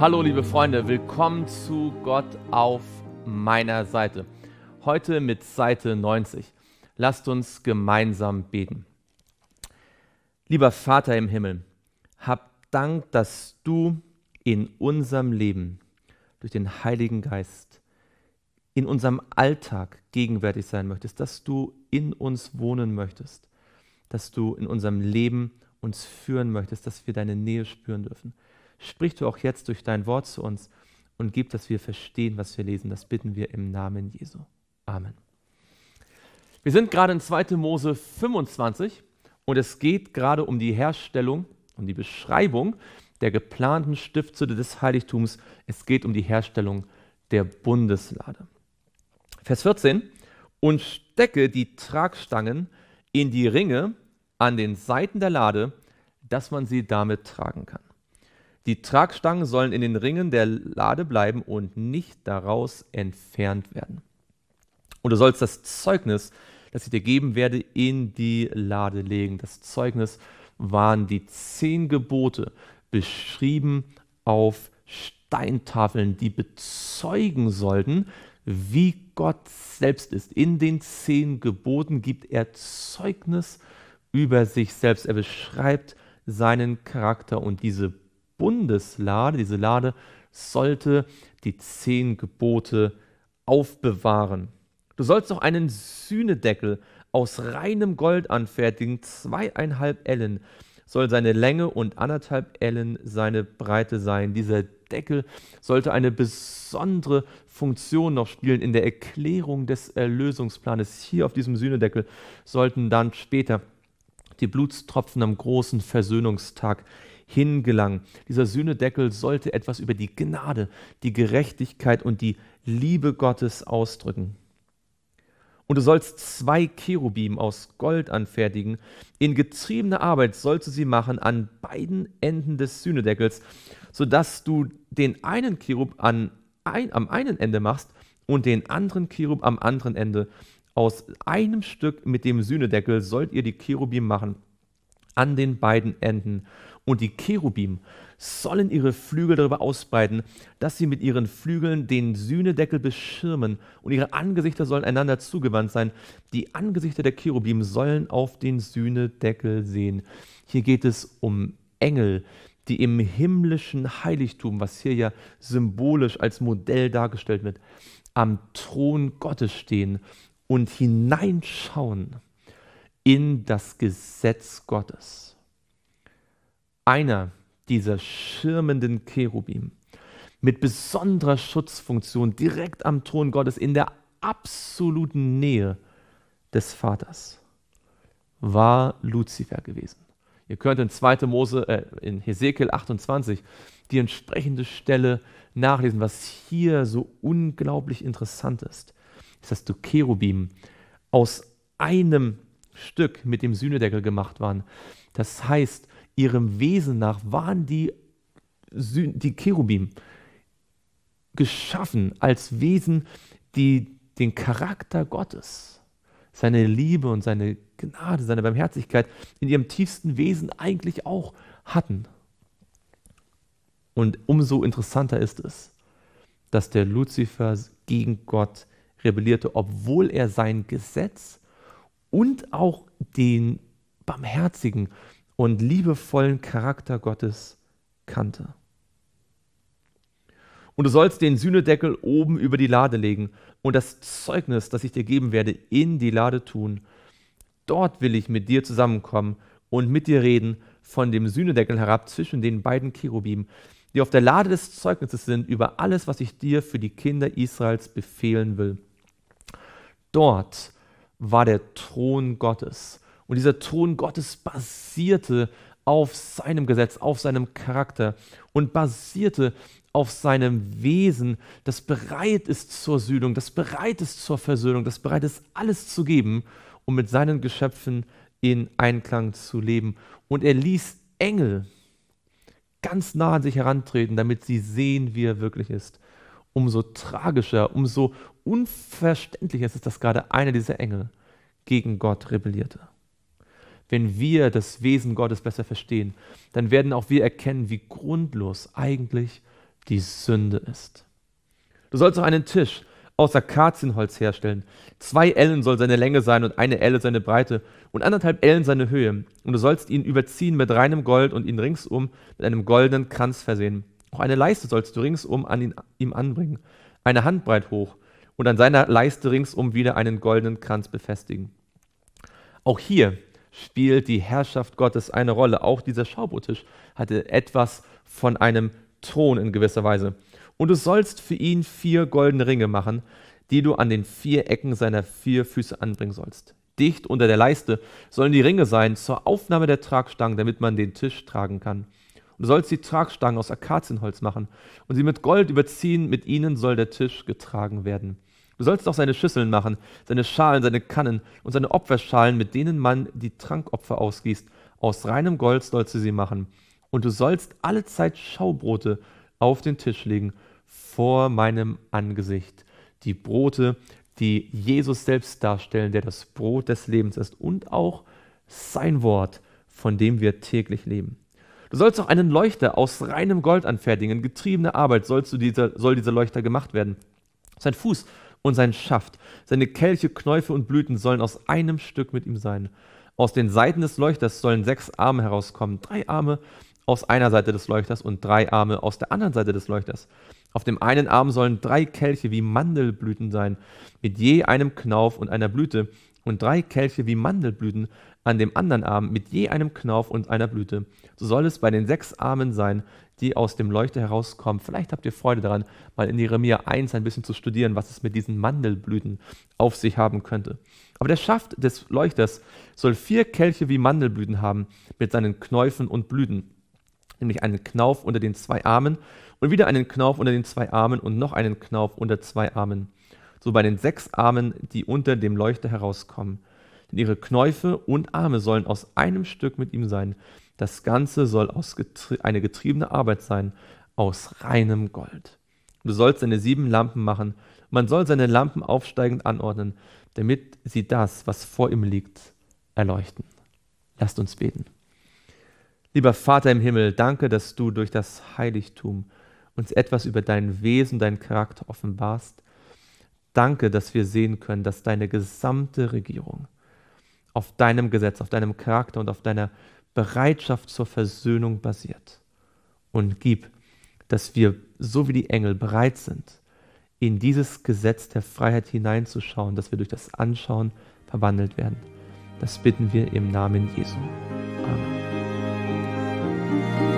Hallo liebe Freunde, willkommen zu Gott auf meiner Seite. Heute mit Seite 90. Lasst uns gemeinsam beten. Lieber Vater im Himmel, hab Dank, dass du in unserem Leben durch den Heiligen Geist in unserem Alltag gegenwärtig sein möchtest, dass du in uns wohnen möchtest, dass du in unserem Leben uns führen möchtest, dass wir deine Nähe spüren dürfen. Sprich du auch jetzt durch dein Wort zu uns und gib, dass wir verstehen, was wir lesen. Das bitten wir im Namen Jesu. Amen. Wir sind gerade in 2. Mose 25 und es geht gerade um die Herstellung, um die Beschreibung der geplanten Stiftshütte des Heiligtums. Es geht um die Herstellung der Bundeslade. Vers 14. Und stecke die Tragstangen in die Ringe an den Seiten der Lade, dass man sie damit tragen kann. Die Tragstangen sollen in den Ringen der Lade bleiben und nicht daraus entfernt werden. Und du sollst das Zeugnis, das ich dir geben werde, in die Lade legen. Das Zeugnis waren die zehn Gebote, beschrieben auf Steintafeln, die bezeugen sollten, wie Gott selbst ist. In den zehn Geboten gibt er Zeugnis über sich selbst. Er beschreibt seinen Charakter und diese Bundeslade, diese Lade sollte die zehn Gebote aufbewahren. Du sollst noch einen Sühnedeckel aus reinem Gold anfertigen, zweieinhalb Ellen soll seine Länge und anderthalb Ellen seine Breite sein. Dieser Deckel sollte eine besondere Funktion noch spielen in der Erklärung des Erlösungsplanes. Hier auf diesem Sühnedeckel sollten dann später die Blutstropfen am großen Versöhnungstag hingelangen. Dieser Sühnedeckel sollte etwas über die Gnade, die Gerechtigkeit und die Liebe Gottes ausdrücken. Und du sollst zwei Cherubim aus Gold anfertigen. In getriebener Arbeit sollst du sie machen an beiden Enden des Sühnedeckels, sodass du den einen Cherub an, ein, am einen Ende machst und den anderen Cherub am anderen Ende. Aus einem Stück mit dem Sühnedeckel sollt ihr die Cherubim machen, an den beiden Enden. Und die Cherubim sollen ihre Flügel darüber ausbreiten, dass sie mit ihren Flügeln den Sühnedeckel beschirmen, und ihre Angesichter sollen einander zugewandt sein. Die Angesichter der Cherubim sollen auf den Sühnedeckel sehen. Hier geht es um Engel, die im himmlischen Heiligtum, was hier ja symbolisch als Modell dargestellt wird, am Thron Gottes stehen und hineinschauen in das Gesetz Gottes. Einer dieser schirmenden Cherubim mit besonderer Schutzfunktion direkt am Thron Gottes in der absoluten Nähe des Vaters war Luzifer gewesen. Ihr könnt in 2. Mose, äh, in Hesekiel 28 die entsprechende Stelle nachlesen, was hier so unglaublich interessant ist dass du Cherubim aus einem Stück mit dem Sühnedeckel gemacht waren. Das heißt, ihrem Wesen nach waren die, die Cherubim geschaffen als Wesen, die den Charakter Gottes, seine Liebe und seine Gnade, seine Barmherzigkeit in ihrem tiefsten Wesen eigentlich auch hatten. Und umso interessanter ist es, dass der Luzifer gegen Gott rebellierte, obwohl er sein Gesetz und auch den barmherzigen und liebevollen Charakter Gottes kannte. Und du sollst den Sühnedeckel oben über die Lade legen und das Zeugnis, das ich dir geben werde, in die Lade tun. Dort will ich mit dir zusammenkommen und mit dir reden von dem Sühnedeckel herab zwischen den beiden Cherubim, die auf der Lade des Zeugnisses sind über alles, was ich dir für die Kinder Israels befehlen will. Dort war der Thron Gottes. Und dieser Thron Gottes basierte auf seinem Gesetz, auf seinem Charakter und basierte auf seinem Wesen, das bereit ist zur Sühnung, das bereit ist zur Versöhnung, das bereit ist, alles zu geben, um mit seinen Geschöpfen in Einklang zu leben. Und er ließ Engel ganz nah an sich herantreten, damit sie sehen, wie er wirklich ist umso tragischer, umso unverständlicher ist es, dass gerade einer dieser Engel gegen Gott rebellierte. Wenn wir das Wesen Gottes besser verstehen, dann werden auch wir erkennen, wie grundlos eigentlich die Sünde ist. Du sollst auch einen Tisch aus Akazienholz herstellen. Zwei Ellen soll seine Länge sein und eine Elle seine Breite und anderthalb Ellen seine Höhe. Und du sollst ihn überziehen mit reinem Gold und ihn ringsum mit einem goldenen Kranz versehen. Auch eine Leiste sollst du ringsum an ihn, ihm anbringen, eine Handbreit hoch, und an seiner Leiste ringsum wieder einen goldenen Kranz befestigen. Auch hier spielt die Herrschaft Gottes eine Rolle. Auch dieser Schaubotisch hatte etwas von einem Thron in gewisser Weise. Und du sollst für ihn vier goldene Ringe machen, die du an den vier Ecken seiner vier Füße anbringen sollst. Dicht unter der Leiste sollen die Ringe sein zur Aufnahme der Tragstangen, damit man den Tisch tragen kann. Und du sollst die Tragstangen aus Akazienholz machen und sie mit Gold überziehen, mit ihnen soll der Tisch getragen werden. Du sollst auch seine Schüsseln machen, seine Schalen, seine Kannen und seine Opferschalen, mit denen man die Trankopfer ausgießt. Aus reinem Gold sollst du sie machen. Und du sollst alle Zeit Schaubrote auf den Tisch legen vor meinem Angesicht. Die Brote, die Jesus selbst darstellen, der das Brot des Lebens ist und auch sein Wort, von dem wir täglich leben. Du sollst auch einen Leuchter aus reinem Gold anfertigen. Getriebene Arbeit sollst du diese, soll dieser Leuchter gemacht werden. Sein Fuß und sein Schaft, seine Kelche, Knäufe und Blüten sollen aus einem Stück mit ihm sein. Aus den Seiten des Leuchters sollen sechs Arme herauskommen, drei Arme aus einer Seite des Leuchters und drei Arme aus der anderen Seite des Leuchters. Auf dem einen Arm sollen drei Kelche wie Mandelblüten sein, mit je einem Knauf und einer Blüte, und drei Kelche wie Mandelblüten an dem anderen Arm mit je einem Knauf und einer Blüte. So soll es bei den sechs Armen sein, die aus dem Leuchter herauskommen. Vielleicht habt ihr Freude daran, mal in Jeremia 1 ein bisschen zu studieren, was es mit diesen Mandelblüten auf sich haben könnte. Aber der Schaft des Leuchters soll vier Kelche wie Mandelblüten haben, mit seinen Knäufen und Blüten nämlich einen Knauf unter den zwei Armen und wieder einen Knauf unter den zwei Armen und noch einen Knauf unter zwei Armen, so bei den sechs Armen, die unter dem Leuchter herauskommen. Denn ihre Knäufe und Arme sollen aus einem Stück mit ihm sein. Das Ganze soll aus getrie eine getriebene Arbeit sein, aus reinem Gold. Du sollst seine sieben Lampen machen. Man soll seine Lampen aufsteigend anordnen, damit sie das, was vor ihm liegt, erleuchten. Lasst uns beten. Lieber Vater im Himmel, danke, dass du durch das Heiligtum uns etwas über dein Wesen, deinen Charakter offenbarst. Danke, dass wir sehen können, dass deine gesamte Regierung auf deinem Gesetz, auf deinem Charakter und auf deiner Bereitschaft zur Versöhnung basiert. Und gib, dass wir, so wie die Engel, bereit sind, in dieses Gesetz der Freiheit hineinzuschauen, dass wir durch das Anschauen verwandelt werden. Das bitten wir im Namen Jesu. Thank you.